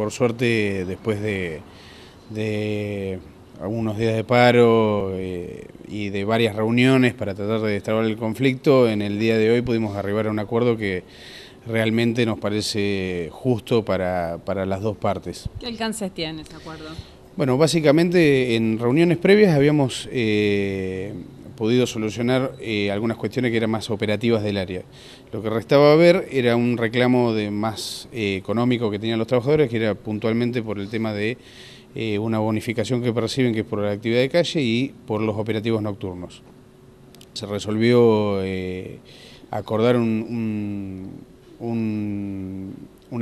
por suerte, después de, algunos días de paro eh, y de varias reuniones para tratar de destrabar el conflicto, en el día de hoy pudimos arribar a un acuerdo que realmente nos parece justo para, las dos partes. ¿Qué alcances tiene ese acuerdo? Bueno, básicamente en reuniones previas habíamos eh, podido solucionar eh, algunas cuestiones que eran más operativas del área. Lo que restaba ver era un reclamo de más eh, económico que tenían los trabajadores, que era puntualmente por el tema de eh, una bonificación que perciben que es por la actividad de calle y por los operativos nocturnos. Se resolvió acordar una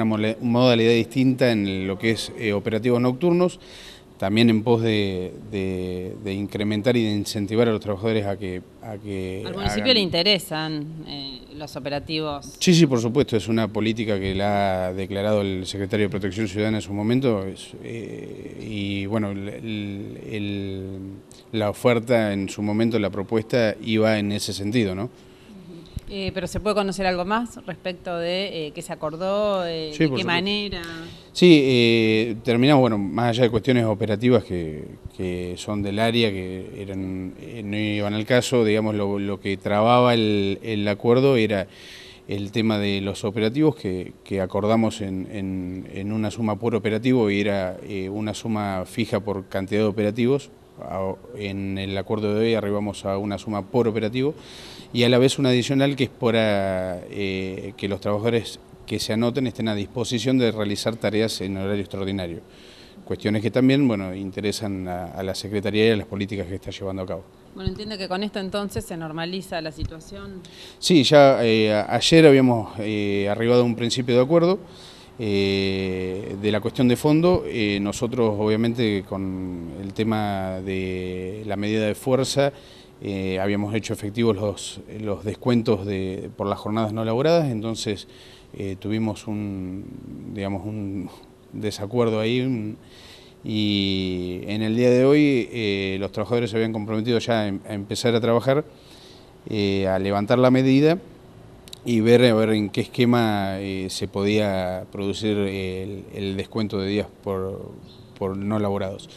modalidad distinta en lo que es operativos nocturnos, también en pos de, incrementar y de incentivar a los trabajadores a que... A Al municipio le interesan eh, los operativos. Sí, sí, por supuesto, es una política que la ha declarado el secretario de Protección Ciudadana en su momento eh, y bueno, la oferta en su momento, la propuesta iba en ese sentido, ¿no? Eh, pero se puede conocer algo más respecto de eh, qué se acordó, eh, de qué manera. Sí, terminamos, bueno, más allá de cuestiones operativas que, son del área, que eran no iban al caso, digamos, lo, que trababa el, el, acuerdo era el tema de los operativos que, que acordamos en, en, en, una suma por operativo y era una suma fija por cantidad de operativos en el acuerdo de hoy arribamos a una suma por operativo y a la vez una adicional que es para eh, que los trabajadores que se anoten estén a disposición de realizar tareas en horario extraordinario. Cuestiones que también bueno, interesan a, la Secretaría y a las políticas que está llevando a cabo. Bueno, entiendo que con esto entonces se normaliza la situación. Sí, ya eh, ayer habíamos eh, arribado a un principio de acuerdo. Eh, de la cuestión de fondo, eh, nosotros obviamente con el tema de la medida de fuerza eh, habíamos hecho efectivos los, descuentos por las jornadas no elaboradas, entonces tuvimos un, digamos, un desacuerdo ahí y en el día de hoy los trabajadores se habían comprometido ya a, em, empezar a trabajar, a levantar la medida y ver, ver en qué esquema eh, se podía producir el, descuento de días por, no laborados.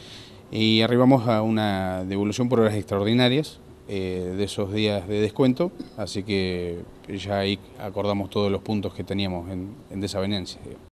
Y arribamos a una devolución por horas extraordinarias eh, de esos días de descuento, así que ya ahí acordamos todos los puntos que teníamos en, en